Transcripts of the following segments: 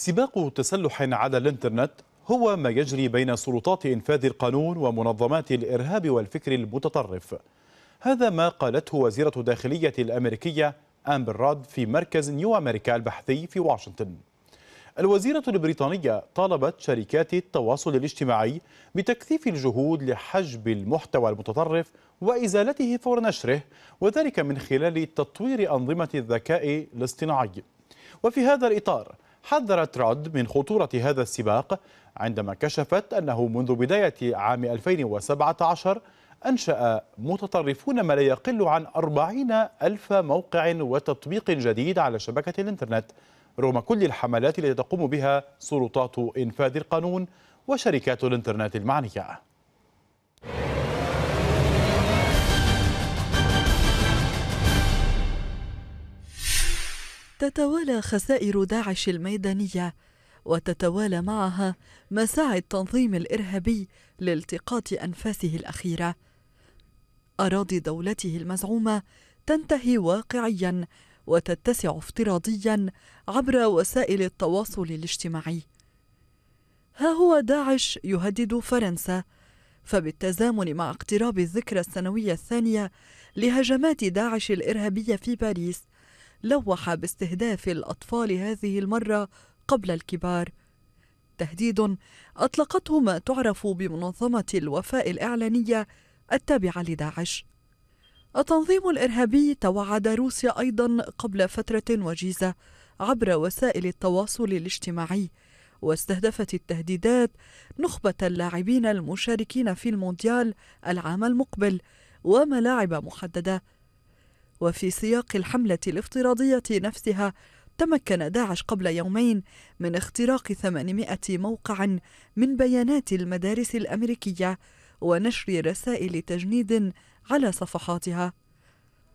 سباق تسلح على الانترنت هو ما يجري بين سلطات إنفاذ القانون ومنظمات الإرهاب والفكر المتطرف هذا ما قالته وزيرة الداخليه الأمريكية أمبر راد في مركز نيو أمريكا البحثي في واشنطن الوزيرة البريطانية طالبت شركات التواصل الاجتماعي بتكثيف الجهود لحجب المحتوى المتطرف وإزالته فور نشره وذلك من خلال تطوير أنظمة الذكاء الاصطناعي وفي هذا الإطار حذرت راد من خطورة هذا السباق عندما كشفت أنه منذ بداية عام 2017 أنشأ متطرفون ما لا يقل عن 40 ألف موقع وتطبيق جديد على شبكة الإنترنت رغم كل الحملات التي تقوم بها سلطات إنفاذ القانون وشركات الإنترنت المعنية تتوالى خسائر داعش الميدانية وتتوالى معها مساعي التنظيم الإرهابي لالتقاط أنفاسه الأخيرة أراضي دولته المزعومة تنتهي واقعيا وتتسع افتراضيا عبر وسائل التواصل الاجتماعي ها هو داعش يهدد فرنسا فبالتزامن مع اقتراب الذكرى السنوية الثانية لهجمات داعش الإرهابية في باريس لوح باستهداف الأطفال هذه المرة قبل الكبار تهديد أطلقته ما تعرف بمنظمة الوفاء الإعلانية التابعة لداعش التنظيم الإرهابي توعد روسيا أيضا قبل فترة وجيزة عبر وسائل التواصل الاجتماعي واستهدفت التهديدات نخبة اللاعبين المشاركين في المونديال العام المقبل وملاعب محددة وفي سياق الحملة الافتراضية نفسها تمكن داعش قبل يومين من اختراق 800 موقع من بيانات المدارس الأمريكية ونشر رسائل تجنيد على صفحاتها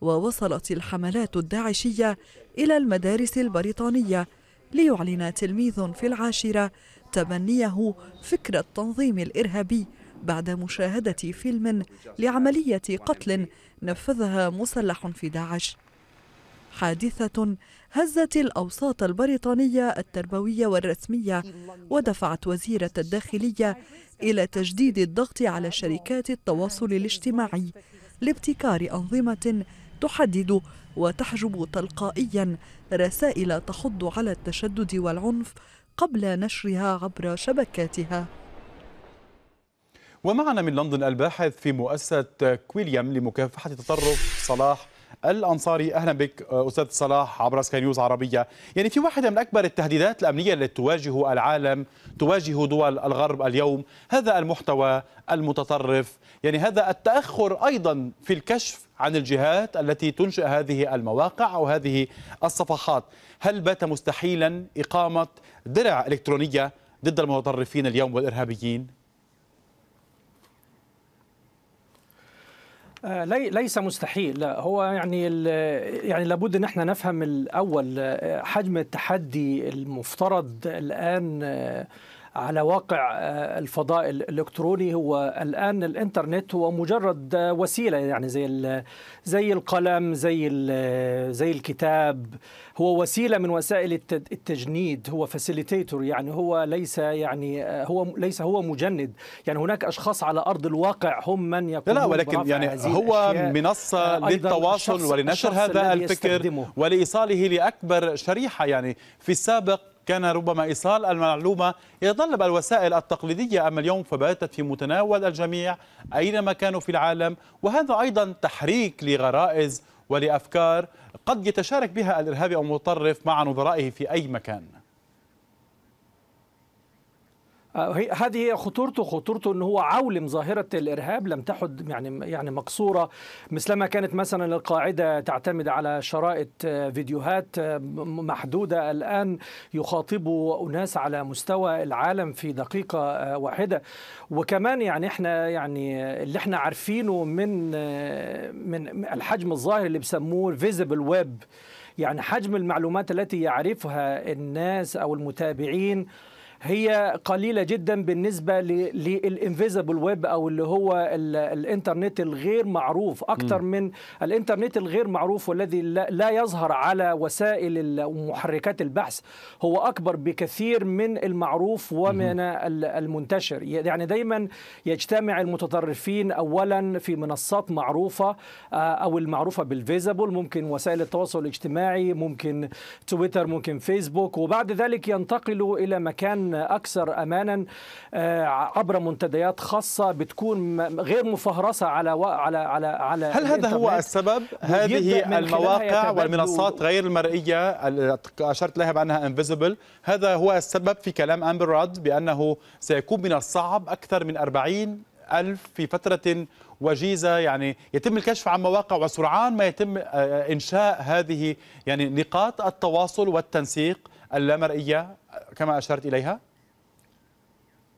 ووصلت الحملات الداعشية إلى المدارس البريطانية ليعلن تلميذ في العاشرة تبنيه فكرة التنظيم الإرهابي بعد مشاهدة فيلم لعملية قتل نفذها مسلح في داعش حادثة هزت الأوساط البريطانية التربوية والرسمية ودفعت وزيرة الداخلية إلى تجديد الضغط على شركات التواصل الاجتماعي لابتكار أنظمة تحدد وتحجب تلقائيا رسائل تحض على التشدد والعنف قبل نشرها عبر شبكاتها ومعنا من لندن الباحث في مؤسسة كويليام لمكافحة التطرف صلاح الأنصاري أهلا بك أستاذ صلاح عبر سكاي نيوز عربية يعني في واحدة من أكبر التهديدات الأمنية التي تواجه العالم تواجه دول الغرب اليوم هذا المحتوى المتطرف يعني هذا التأخر أيضا في الكشف عن الجهات التي تنشئ هذه المواقع أو هذه الصفحات هل بات مستحيلا إقامة درع إلكترونية ضد المتطرفين اليوم والإرهابيين؟ آه، ليس مستحيل لا هو يعني يعني لابد ان احنا نفهم الاول آه، حجم التحدي المفترض الان آه، على واقع آه، الفضاء الالكتروني هو الان الانترنت هو مجرد آه، وسيله يعني زي زي القلم زي آه، زي الكتاب هو وسيله من وسائل التجنيد هو فاسيليتيتور يعني هو ليس يعني هو ليس هو مجند يعني هناك اشخاص على ارض الواقع هم من يكونون لا ولكن يعني هو منصه للتواصل ولنشر هذا الفكر ولايصاله لاكبر شريحه يعني في السابق كان ربما إيصال المعلومة يتطلب الوسائل التقليدية أما اليوم فباتت في متناول الجميع أينما كانوا في العالم وهذا أيضا تحريك لغرائز ولأفكار قد يتشارك بها الإرهابي أو المتطرف مع نظرائه في أي مكان آه، هذه هي خطورته خطورته ان هو عولم ظاهره الارهاب لم تحد يعني يعني مقصوره مثلما كانت مثلا القاعده تعتمد على شرائط آه، فيديوهات آه، محدوده الان يخاطب اناس على مستوى العالم في دقيقه واحده وكمان يعني احنا يعني اللي احنا عارفينه من من الحجم الظاهر اللي بيسموه فيزيبل ويب يعني حجم المعلومات التي يعرفها الناس او المتابعين هي قليله جدا بالنسبه للانفيزبل ويب او اللي هو الانترنت الغير معروف اكثر من الانترنت الغير معروف والذي لا يظهر على وسائل ومحركات البحث هو اكبر بكثير من المعروف ومن المنتشر يعني دايما يجتمع المتطرفين اولا في منصات معروفه آه، او المعروفه بالفيزبل ممكن وسائل التواصل الاجتماعي ممكن تويتر ممكن فيسبوك وبعد ذلك ينتقلوا الى مكان اكثر امانا آه، عبر منتديات خاصه بتكون غير مفهرسه على على على على هل هذا هو السبب هذه المواقع والمنصات غير المرئيه التي اشرت لها بانها انفيزبل هذا هو السبب في كلام امبر راد بانه سيكون من الصعب اكثر من 40 ألف في فترة وجيزة يعني يتم الكشف عن مواقع وسرعان ما يتم آه، إنشاء هذه يعني نقاط التواصل والتنسيق اللامرئية كما أشرت إليها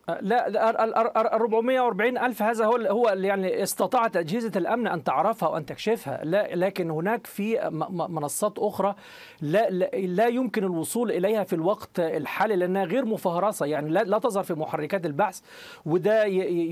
أه، لا ال 440 ألف هذا هو هو يعني استطاعت أجهزة الأمن أن تعرفها وأن تكشفها لا لكن هناك في منصات أخرى لا, لا يمكن الوصول إليها في الوقت الحالي لأنها غير مفهرسة يعني لا, لا تظهر في محركات البحث وده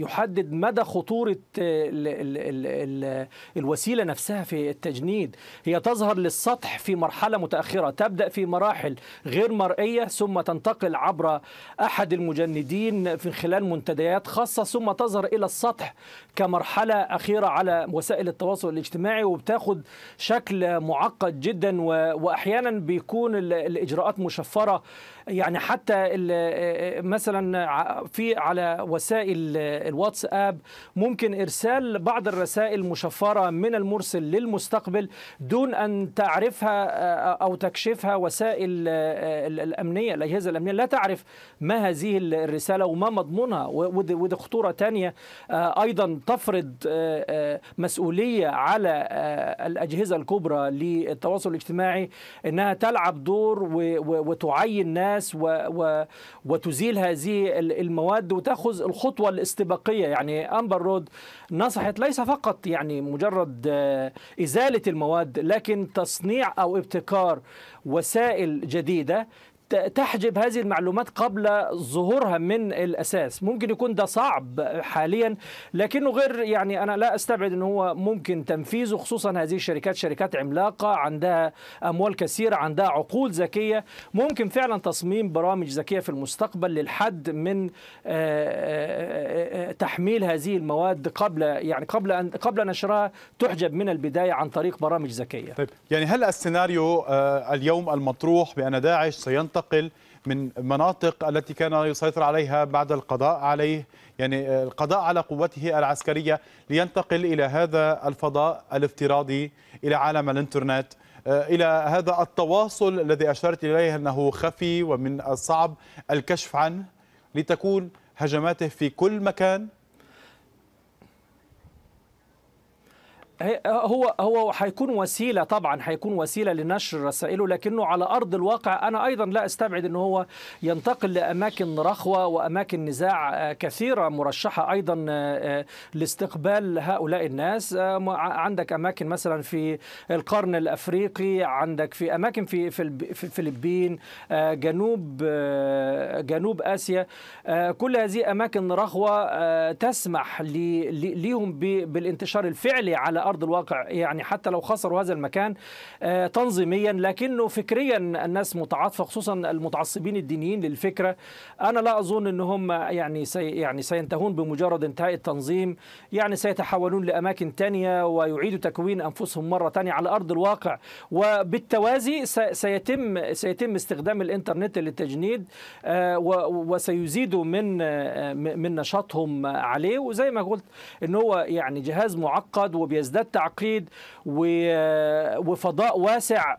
يحدد مدى خطورة آه، ال ال ال الوسيلة نفسها في التجنيد هي تظهر للسطح في مرحلة متأخرة تبدأ في مراحل غير مرئية ثم تنتقل عبر أحد المجندين في خلال منتديات خاصة ثم تظهر إلى السطح كمرحلة أخيرة على وسائل التواصل الاجتماعي وبتاخد شكل معقد جدا وأحيانا بيكون الإجراءات مشفرة يعني حتى مثلا في على وسائل الواتساب ممكن ارسال بعض الرسائل مشفره من المرسل للمستقبل دون ان تعرفها آه، او تكشفها وسائل آه، الامنيه الاجهزه الامنيه لا تعرف ما هذه الرساله وما مضمونها ودي خطوره ثانيه آه، ايضا تفرض مسؤوليه على الاجهزه الكبرى للتواصل الاجتماعي انها تلعب دور وتعين ناس الناس و و وتزيل هذه المواد وتاخذ الخطوه الاستباقيه يعني امبر رود نصحت ليس فقط يعني مجرد ازاله المواد لكن تصنيع او ابتكار وسائل جديده تحجب هذه المعلومات قبل ظهورها من الاساس ممكن يكون ده صعب حاليا لكنه غير يعني انا لا استبعد ان هو ممكن تنفيذه خصوصا هذه الشركات شركات عملاقه عندها اموال كثيره عندها عقول ذكيه ممكن فعلا تصميم برامج ذكيه في المستقبل للحد من آه، آه، آه، تحميل هذه المواد قبل يعني قبل ان قبل نشرها تحجب من البدايه عن طريق برامج ذكيه طيب يعني هل السيناريو اليوم المطروح بان داعش سينتقل ينتقل من مناطق التي كان يسيطر عليها بعد القضاء عليه يعني القضاء على قوته العسكرية لينتقل إلى هذا الفضاء الافتراضي إلى عالم الإنترنت آه، إلى هذا التواصل الذي أشرت إليه أنه خفي ومن الصعب الكشف عنه لتكون هجماته في كل مكان هو هو هيكون وسيله طبعا هيكون وسيله لنشر رسائله لكنه على ارض الواقع انا ايضا لا استبعد ان هو ينتقل لاماكن رخوه واماكن نزاع آه، كثيره مرشحه ايضا آه، آه، لاستقبال هؤلاء الناس عندك اماكن مثلا في القرن الافريقي عندك في اماكن في في الفلبين جنوب جنوب اسيا كل هذه اماكن رخوه تسمح ليهم بالانتشار الفعلي على ارض ارض الواقع يعني حتى لو خسروا هذا المكان آه، تنظيميا لكنه فكريا الناس متعاطفه خصوصا المتعصبين الدينيين للفكره انا لا اظن ان هم آه، يعني سي يعني سينتهون بمجرد انتهاء التنظيم يعني سيتحولون لاماكن ثانيه ويعيدوا تكوين انفسهم مره ثانيه على ارض الواقع وبالتوازي سيتم سيتم استخدام الانترنت للتجنيد آه، وسيزيدوا من من نشاطهم عليه وزي ما قلت ان هو يعني جهاز معقد وبيزداد ده تعقيد وفضاء واسع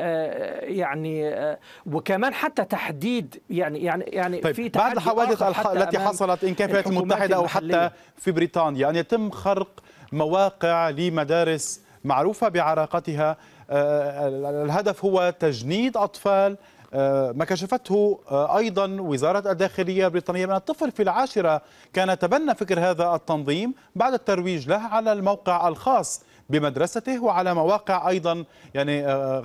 آه، آه، يعني آه، وكمان حتى تحديد يعني يعني يعني طيب في بعد الحوادث التي حصلت ان كان في الولايات المتحده او حتى في بريطانيا ان يتم خرق مواقع لمدارس معروفه بعراقتها الهدف هو تجنيد اطفال آه، ما كشفته آه، أيضا وزارة الداخلية البريطانية من الطفل في العاشرة كان تبنى فكر هذا التنظيم بعد الترويج له على الموقع الخاص بمدرسته وعلى مواقع ايضا يعني آه،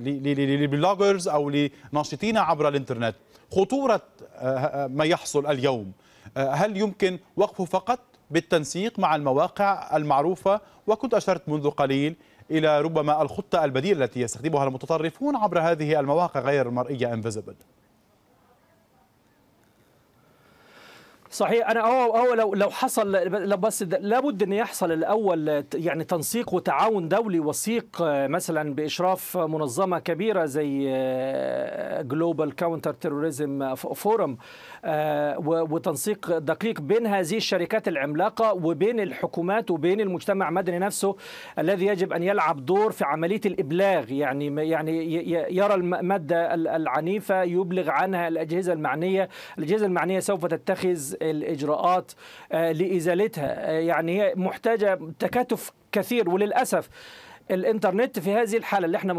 للبلوجرز او لناشطين عبر الانترنت خطوره ما يحصل اليوم هل يمكن وقفه فقط بالتنسيق مع المواقع المعروفه وكنت اشرت منذ قليل إلى ربما الخطة البديلة التي يستخدمها المتطرفون عبر هذه المواقع غير المرئية انفيزبل صحيح انا هو هو لو لو حصل بس لابد ان يحصل الاول يعني تنسيق وتعاون دولي وثيق آه، مثلا باشراف منظمه كبيره زي جلوبال كاونتر تيروريزم فورم وتنسيق دقيق بين هذه الشركات العملاقه وبين الحكومات وبين المجتمع المدني نفسه الذي يجب ان يلعب دور في عمليه الابلاغ يعني يعني يرى الماده العنيفه يبلغ عنها الاجهزه المعنيه الاجهزه المعنيه سوف تتخذ الإجراءات آه، لإزالتها آه، يعني هي محتاجة تكاتف كثير وللأسف الانترنت في هذه الحاله اللي احنا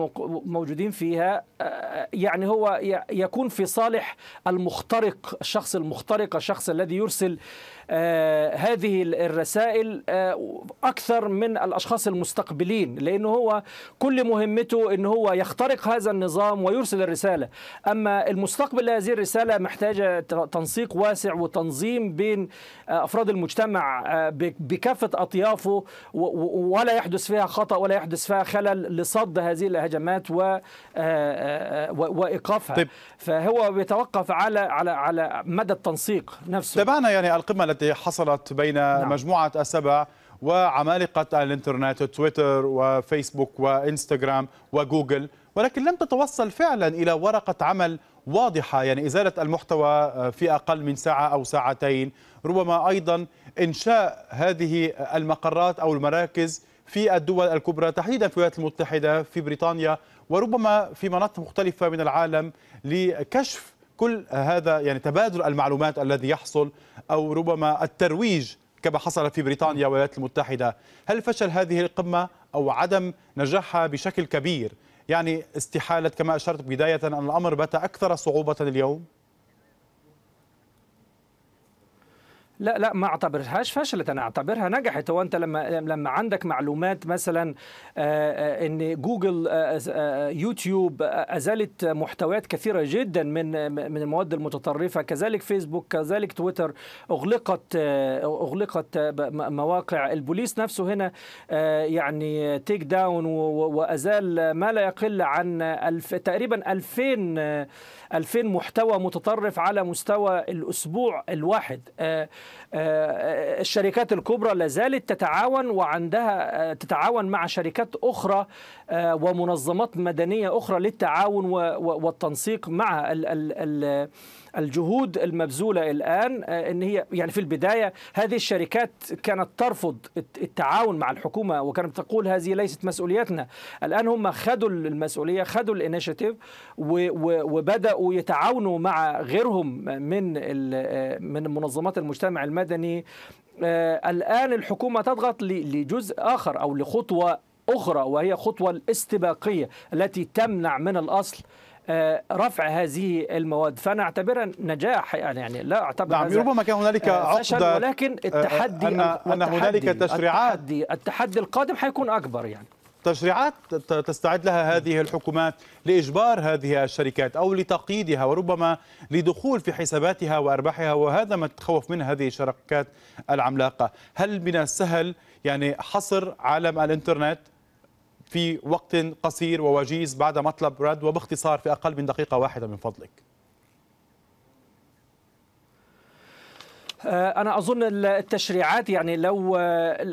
موجودين فيها آه، يعني هو يكون في صالح المخترق الشخص المخترق الشخص الذي يرسل آه، هذه الرسائل آه، أكثر من الأشخاص المستقبلين لأنه هو كل مهمته ان هو يخترق هذا النظام ويرسل الرسالة أما المستقبل هذه الرسالة محتاجة تنسيق واسع وتنظيم بين آه، أفراد المجتمع بكافة أطيافه ولا يحدث فيها خطأ ولا يحدث فيها خلل لصد هذه الهجمات و وإيقافها طيب. فهو بيتوقف على على على مدى التنسيق نفسه تابعنا يعني القمة التي حصلت بين نعم. مجموعة السبع وعمالقة الانترنت تويتر وفيسبوك وإنستغرام وجوجل ولكن لم تتوصل فعلا إلى ورقة عمل واضحة يعني إزالة المحتوى آه، في أقل من ساعة أو ساعتين ربما أيضا إنشاء هذه المقرات أو المراكز في الدول الكبرى تحديدا في الولايات المتحدة في بريطانيا وربما في مناطق مختلفة من العالم لكشف كل هذا يعني تبادل المعلومات الذي يحصل أو ربما الترويج كما حصل في بريطانيا والولايات المتحدة هل فشل هذه القمة أو عدم نجاحها بشكل كبير يعني استحالة كما أشرت بداية أن الأمر بات أكثر صعوبة اليوم؟ لا لا ما اعتبرهاش فشلت انا اعتبرها نجحت هو انت لما لما عندك معلومات مثلا آه، آه، ان جوجل آه، يوتيوب ازالت محتويات كثيره جدا من من المواد المتطرفه كذلك فيسبوك كذلك تويتر اغلقت اغلقت مواقع البوليس نفسه هنا يعني تيك داون وازال ما لا يقل عن الف تقريبا 2000 2000 محتوى متطرف على مستوى الاسبوع الواحد آه، آه، الشركات الكبرى لازالت تتعاون وعندها آه، تتعاون مع شركات أخرى آه، ومنظمات مدنية أخرى للتعاون والتنسيق مع الجهود المبذوله الان آه، ان هي يعني في البدايه هذه الشركات كانت ترفض التعاون مع الحكومه وكانت تقول هذه ليست مسؤوليتنا الان هم خدوا المسؤوليه خدوا الانيشيتيف وبداوا يتعاونوا مع غيرهم من آه، من منظمات المجتمع المدني الان الحكومه تضغط لجزء اخر او لخطوه أخرى وهي خطوة الاستباقية التي تمنع من الأصل آه، رفع هذه المواد فانا اعتبرها نجاح يعني, يعني لا اعتبر نعم ربما كان هنالك آه، عقد آه، ولكن التحدي ان, أن هنالك تشريعات التحدي, التحدي القادم حيكون اكبر يعني تشريعات تستعد لها هذه الحكومات لاجبار هذه الشركات او لتقييدها وربما لدخول في حساباتها وارباحها وهذا ما تخوف منه هذه الشركات العملاقه، هل من السهل يعني حصر عالم الانترنت في وقت قصير ووجيز بعد مطلب رد وباختصار في أقل من دقيقة واحدة من فضلك آه، أنا أظن التشريعات يعني لو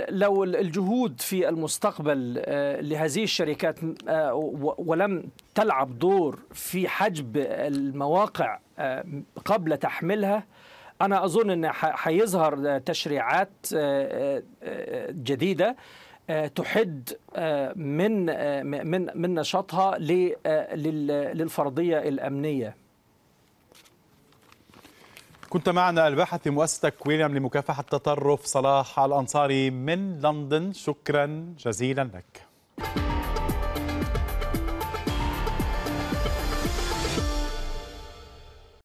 لو الجهود في المستقبل آه، لهذه الشركات آه، ولم تلعب دور في حجب المواقع قبل تحميلها أنا أظن أن حيظهر تشريعات جديدة آه، تحد آه، من آه، من من نشاطها للفرضيه الامنيه كنت معنا الباحث مؤسسة كويلم لمكافحة التطرف صلاح الأنصاري من لندن شكرا جزيلا لك